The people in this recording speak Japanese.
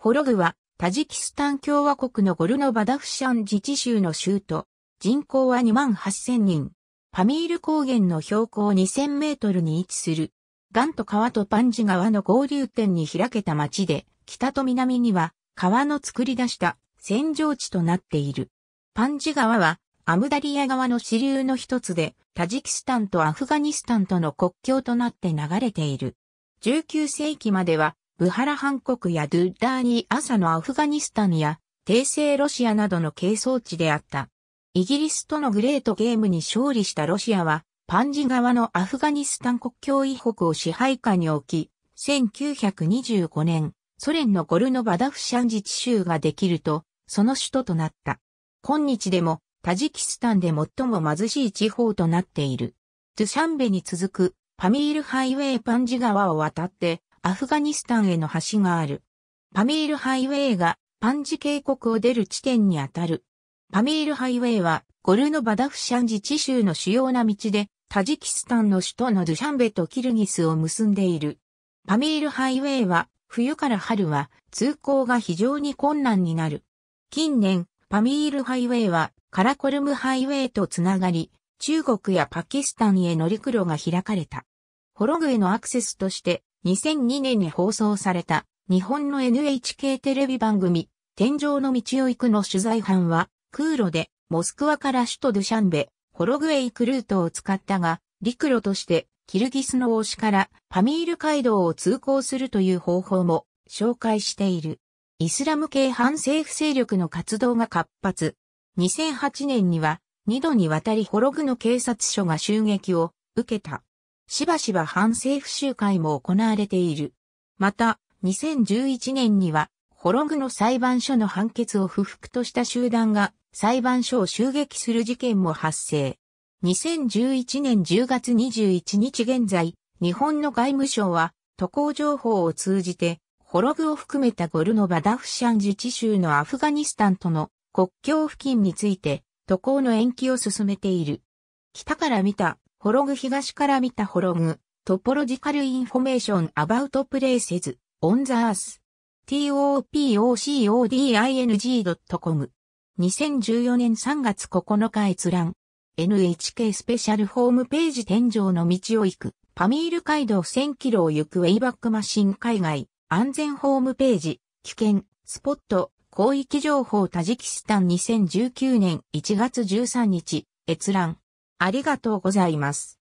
ホログは、タジキスタン共和国のゴルノバダフシャン自治州の州都。人口は2万8000人。パミール高原の標高2000メートルに位置する。ガント川とパンジ川の合流点に開けた町で、北と南には川の作り出した扇状地となっている。パンジ川はアムダリア川の支流の一つで、タジキスタンとアフガニスタンとの国境となって流れている。19世紀まではブハラハン国やドゥダーニーサのアフガニスタンや、帝政ロシアなどの係争地であった。イギリスとのグレートゲームに勝利したロシアは、パンジ川のアフガニスタン国境以北を支配下に置き、1925年、ソ連のゴルノバダフシャン自治州ができると、その首都となった。今日でも、タジキスタンで最も貧しい地方となっている。ドゥシャンベに続く、パミールハイウェイパンジ川を渡って、アフガニスタンへの橋がある。パミールハイウェイがパンジ渓谷を出る地点にあたる。パミールハイウェイはゴルノバダフシャン自治州の主要な道で、タジキスタンの首都のドゥシャンベとキルギスを結んでいる。パミールハイウェイは冬から春は通行が非常に困難になる。近年、パミールハイウェイはカラコルムハイウェイとつながり、中国やパキスタンへ乗り黒が開かれた。ホログへのアクセスとして2002年に放送された日本の NHK テレビ番組天井の道を行くの取材班は空路でモスクワから首都ドゥシャンベ、ホログエイクルートを使ったが陸路としてキルギスの王子からパミール街道を通行するという方法も紹介している。イスラム系反政府勢力の活動が活発。2008年には2度にわたりホログの警察署が襲撃を受けた。しばしば反政府集会も行われている。また、2011年には、ホログの裁判所の判決を不服とした集団が裁判所を襲撃する事件も発生。2011年10月21日現在、日本の外務省は渡航情報を通じて、ホログを含めたゴルノバダフシャン自治州のアフガニスタンとの国境付近について渡航の延期を進めている。北から見たホログ東から見たホログ、トポロジカルインフォメーションアバウトプレイセズ、オンザアース、topocoding.com。2014年3月9日閲覧。NHK スペシャルホームページ天井の道を行く。パミール街道1000キロを行くウェイバックマシン海外。安全ホームページ。危険、スポット、広域情報タジキスタン2019年1月13日。閲覧。ありがとうございます。